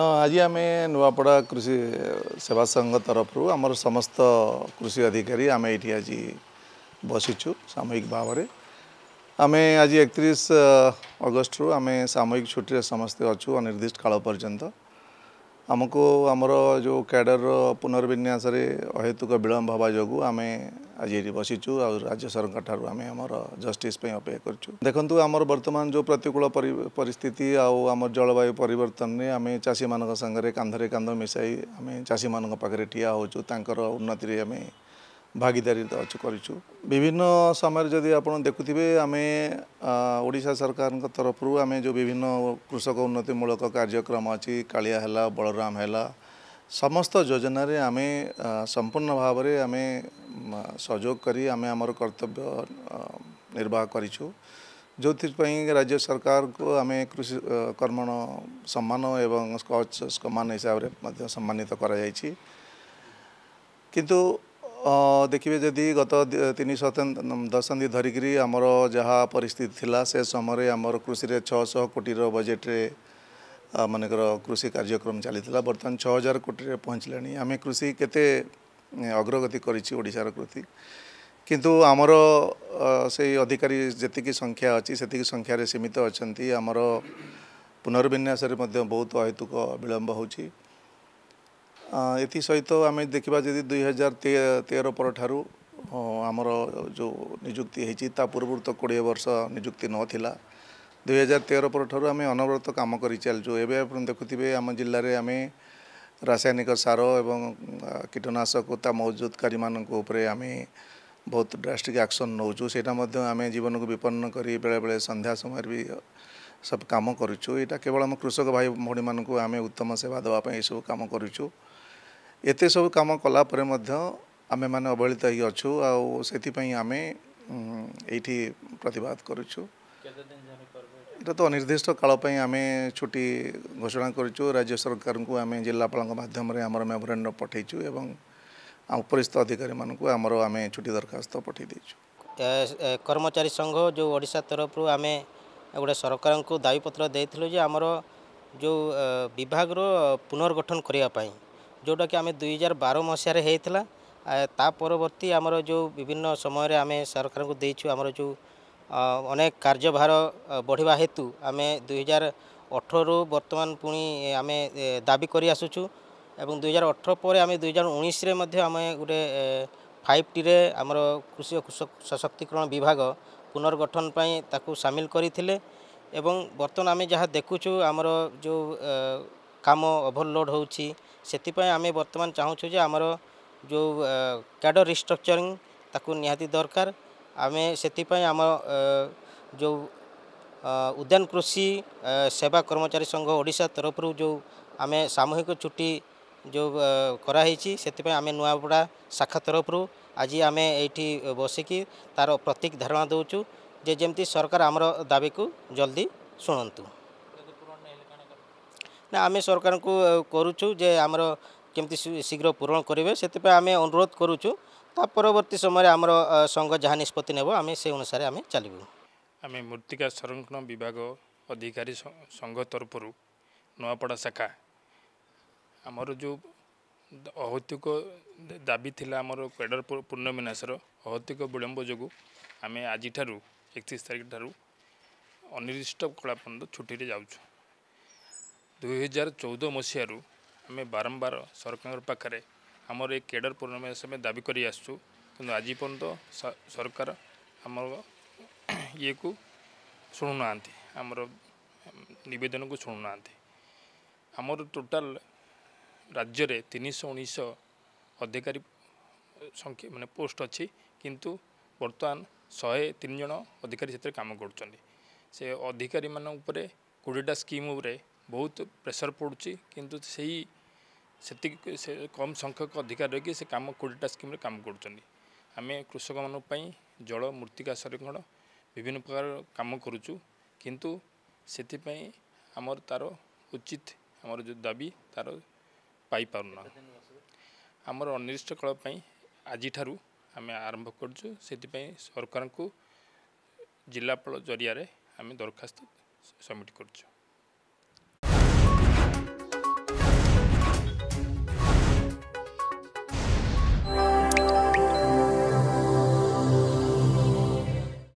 ଆଜି ଆମେ ନୂଆପଡ଼ା କୃଷି ସେବା ସଂଘ ତରଫରୁ ଆମର ସମସ୍ତ କୃଷି ଅଧିକାରୀ ଆମେ ଏଇଠି ଆଜି ବସିଛୁ ସାମୂହିକ ଭାବରେ ଆମେ ଆଜି ଏକତିରିଶ ଅଗଷ୍ଟରୁ ଆମେ ସାମୂହିକ ଛୁଟିରେ ସମସ୍ତେ ଅଛୁ ଅନିର୍ଦ୍ଦିଷ୍ଟ କାଳ ପର୍ଯ୍ୟନ୍ତ ଆମକୁ ଆମର ଯେଉଁ କ୍ୟାଡ଼ରର ପୁନର୍ବିନ୍ୟାସରେ ଅହେତୁକ ବିଳମ୍ବ ହେବା ଯୋଗୁଁ ଆମେ ଆଜି ଏଠି ବସିଛୁ ଆଉ ରାଜ୍ୟ ସରକାରଙ୍କ ଠାରୁ ଆମେ ଆମର ଜଷ୍ଟିସ୍ ପାଇଁ ଅପେକ୍ଷା କରିଛୁ ଦେଖନ୍ତୁ ଆମର ବର୍ତ୍ତମାନ ଯେଉଁ ପ୍ରତିକୂଳ ପରିସ୍ଥିତି ଆଉ ଆମର ଜଳବାୟୁ ପରିବର୍ତ୍ତନରେ ଆମେ ଚାଷୀମାନଙ୍କ ସାଙ୍ଗରେ କାନ୍ଧରେ କାନ୍ଧ ମିଶାଇ ଆମେ ଚାଷୀମାନଙ୍କ ପାଖରେ ଠିଆ ହେଉଛୁ ତାଙ୍କର ଉନ୍ନତିରେ ଆମେ ଭାଗିଦାରୀ ଅଛି କରିଛୁ ବିଭିନ୍ନ ସମୟରେ ଯଦି ଆପଣ ଦେଖୁଥିବେ ଆମେ ଓଡ଼ିଶା ସରକାରଙ୍କ ତରଫରୁ ଆମେ ଯେଉଁ ବିଭିନ୍ନ କୃଷକ ଉନ୍ନତିମୂଳକ କାର୍ଯ୍ୟକ୍ରମ ଅଛି କାଳିଆ ହେଲା ବଳରାମ ହେଲା ସମସ୍ତ ଯୋଜନାରେ ଆମେ ସମ୍ପୂର୍ଣ୍ଣ ଭାବରେ ଆମେ ସହଯୋଗ କରି ଆମେ ଆମର କର୍ତ୍ତବ୍ୟ ନିର୍ବାହ କରିଛୁ ଯେଉଁଥିପାଇଁ ରାଜ୍ୟ ସରକାରକୁ ଆମେ କୃଷି କର୍ମଣ ସମ୍ମାନ ଏବଂ ସ୍କଚ୍ ସମ୍ମାନ ହିସାବରେ ମଧ୍ୟ ସମ୍ମାନିତ କରାଯାଇଛି କିନ୍ତୁ देखिए जदि गत तीन दशंधि धरिक आमर जहाँ परिस्थिति से समय आमर कृषि छःश कोटीर बजेट्रे मनकर कृषि कार्यक्रम चली बर्तमान छः हजार कोटी पहुँचला आम कृषि के अग्रगति कर कृषि किंतु आमर से अधिकारी जी संख्या अच्छी से संख्यार सीमित अच्छा आमर पुनर्विन्यास बहुत अहेतुक विलम्ब होची यति सहित आम देखि दुई हजार तेह्र परठु आमर जो नियुक्ति हुन्छ ता पूर्व कर्ष नियुक्ति नला दुई हजार तेह्र ठुलो आम्रत काम गरिचालिछु एक्खुथ्यो आम जस्तै आमे रासायनिक सारम् कीटनाशकता मौजुदकारी आमे बहुत ड्रास्टिक आक्सन नै आमे को विपन्न गरि बेले बेले सन्ध्या समय काम गर्छु एटा केवल कृषक भाइ भोनी उत्तम सेवा सब काम गरिछु ଏତେ ସବୁ କାମ କଲା ପରେ ମଧ୍ୟ ଆମେମାନେ ଅବହେଳିତ ହେଇ ଅଛୁ ଆଉ ସେଥିପାଇଁ ଆମେ ଏଇଠି ପ୍ରତିବାଦ କରୁଛୁ ଏଇଟା ତ ଅନିର୍ଦ୍ଦିଷ୍ଟ କାଳ ପାଇଁ ଆମେ ଛୁଟି ଘୋଷଣା କରିଛୁ ରାଜ୍ୟ ସରକାରଙ୍କୁ ଆମେ ଜିଲ୍ଲାପାଳଙ୍କ ମାଧ୍ୟମରେ ଆମର ମେମୋରାଣ୍ଡମ୍ ପଠାଇଛୁ ଏବଂ ଉପରିସ୍ଥ ଅଧିକାରୀମାନଙ୍କୁ ଆମର ଆମେ ଛୁଟି ଦରଖାସ୍ତ ପଠାଇ ଦେଇଛୁ କର୍ମଚାରୀ ସଂଘ ଯେଉଁ ଓଡ଼ିଶା ତରଫରୁ ଆମେ ଗୋଟେ ସରକାରଙ୍କୁ ଦାବିପତ୍ର ଦେଇଥିଲୁ ଯେ ଆମର ଯେଉଁ ବିଭାଗର ପୁନର୍ଗଠନ କରିବା ପାଇଁ ଯେଉଁଟାକି ଆମେ ଦୁଇ ହଜାର ବାର ମସିହାରେ ହେଇଥିଲା ତା ପରବର୍ତ୍ତୀ ଆମର ଯେଉଁ ବିଭିନ୍ନ ସମୟରେ ଆମେ ସରକାରଙ୍କୁ ଦେଇଛୁ ଆମର ଯେଉଁ ଅନେକ କାର୍ଯ୍ୟଭାର ବଢ଼ିବା ହେତୁ ଆମେ ଦୁଇହଜାର ଅଠରରୁ ବର୍ତ୍ତମାନ ପୁଣି ଆମେ ଦାବି କରିଆସୁଛୁ ଏବଂ ଦୁଇହଜାର ଅଠର ପରେ ଆମେ ଦୁଇହଜାର ଉଣେଇଶରେ ମଧ୍ୟ ଆମେ ଗୋଟେ ଫାଇଭ୍ ଟିରେ ଆମର କୃଷି ଓ କୃଷକ ସଶକ୍ତିକରଣ ବିଭାଗ ପୁନର୍ଗଠନ ପାଇଁ ତାକୁ ସାମିଲ କରିଥିଲେ ଏବଂ ବର୍ତ୍ତମାନ ଆମେ ଯାହା ଦେଖୁଛୁ ଆମର ଯେଉଁ କାମ ଓଭରଲୋଡ଼ ହେଉଛି ସେଥିପାଇଁ ଆମେ ବର୍ତ୍ତମାନ ଚାହୁଁଛୁ ଯେ ଆମର ଯେଉଁ କ୍ୟାଡ଼ର ରିଷ୍ଟ୍ରକ୍ଚରିଂ ତାକୁ ନିହାତି ଦରକାର ଆମେ ସେଥିପାଇଁ ଆମ ଯେଉଁ ଉଦ୍ୟାନ କୃଷି ସେବା କର୍ମଚାରୀ ସଂଘ ଓଡ଼ିଶା ତରଫରୁ ଯେଉଁ ଆମେ ସାମୂହିକ ଛୁଟି ଯେଉଁ କରାହେଇଛି ସେଥିପାଇଁ ଆମେ ନୂଆପଡ଼ା ଶାଖା ତରଫରୁ ଆଜି ଆମେ ଏଇଠି ବସିକି ତା'ର ପ୍ରତୀକ ଧାରଣା ଦେଉଛୁ ଯେ ଯେମିତି ସରକାର ଆମର ଦାବିକୁ ଜଲ୍ଦି ଶୁଣନ୍ତୁ ନା ଆମେ ସରକାରଙ୍କୁ କରୁଛୁ ଯେ ଆମର କେମିତି ଶୀଘ୍ର ପୂରଣ କରିବେ ସେଥିପାଇଁ ଆମେ ଅନୁରୋଧ କରୁଛୁ ତା ପରବର୍ତ୍ତୀ ସମୟରେ ଆମର ସଂଘ ଯାହା ନିଷ୍ପତ୍ତି ନେବ ଆମେ ସେ ଅନୁସାରେ ଆମେ ଚାଲିବୁ ଆମେ ମୂର୍ତ୍ତିକା ସଂରକ୍ଷଣ ବିଭାଗ ଅଧିକାରୀ ସଂଘ ତରଫରୁ ନୂଆପଡ଼ା ଶାଖା ଆମର ଯେଉଁ ଅହୈତୁକ ଦାବି ଥିଲା ଆମର କ୍ରେଡ଼ର ପୂର୍ଣ୍ଣବିନାଶର ଅହୈତୁକ ବିଳମ୍ବ ଯୋଗୁଁ ଆମେ ଆଜିଠାରୁ ଏକତିରିଶ ତାରିଖ ଠାରୁ ଅନିର୍ଦ୍ଦିଷ୍ଟ କଳାପନ୍ଦ ଛୁଟିରେ ଯାଉଛୁ ଦୁଇହଜାର ଚଉଦ ମସିହାରୁ ଆମେ ବାରମ୍ବାର ସରକାରଙ୍କ ପାଖରେ ଆମର ଏ କ୍ୟାଡ଼ର ପୂର୍ଣ୍ଣମେ ଆମେ ଦାବି କରିଆସୁଛୁ କିନ୍ତୁ ଆଜି ପର୍ଯ୍ୟନ୍ତ ସରକାର ଆମର ଇଏକୁ ଶୁଣୁନାହାନ୍ତି ଆମର ନିବେଦନକୁ ଶୁଣୁନାହାନ୍ତି ଆମର ଟୋଟାଲ ରାଜ୍ୟରେ ତିନିଶହ ଉଣେଇଶ ଅଧିକାରୀ ସଂଖ୍ୟା ମାନେ ପୋଷ୍ଟ ଅଛି କିନ୍ତୁ ବର୍ତ୍ତମାନ ଶହେ ତିନି ଜଣ ଅଧିକାରୀ ସେଥିରେ କାମ କରୁଛନ୍ତି ସେ ଅଧିକାରୀମାନଙ୍କ ଉପରେ କୋଡ଼ିଏଟା ସ୍କିମ୍ ଉପରେ ବହୁତ ପ୍ରେସର ପଡ଼ୁଛି କିନ୍ତୁ ସେଇ ସେତିକି ସେ କମ୍ ସଂଖ୍ୟକ ଅଧିକାର ରହିକି ସେ କାମ କୋଡ଼ିଏଟା ସ୍କିମ୍ରେ କାମ କରୁଛନ୍ତି ଆମେ କୃଷକମାନଙ୍କ ପାଇଁ ଜଳ ମୃତ୍ତିକା ସଂରକ୍ଷଣ ବିଭିନ୍ନ ପ୍ରକାର କାମ କରୁଛୁ କିନ୍ତୁ ସେଥିପାଇଁ ଆମର ତା'ର ଉଚିତ ଆମର ଯେଉଁ ଦାବି ତା'ର ପାଇପାରୁନା ଆମର ଅନିର୍ଦ୍ଦିଷ୍ଟ କାଳ ପାଇଁ ଆଜିଠାରୁ ଆମେ ଆରମ୍ଭ କରୁଛୁ ସେଥିପାଇଁ ସରକାରଙ୍କୁ ଜିଲ୍ଲାପାଳ ଜରିଆରେ ଆମେ ଦରଖାସ୍ତ ସବମିଟ୍ କରୁଛୁ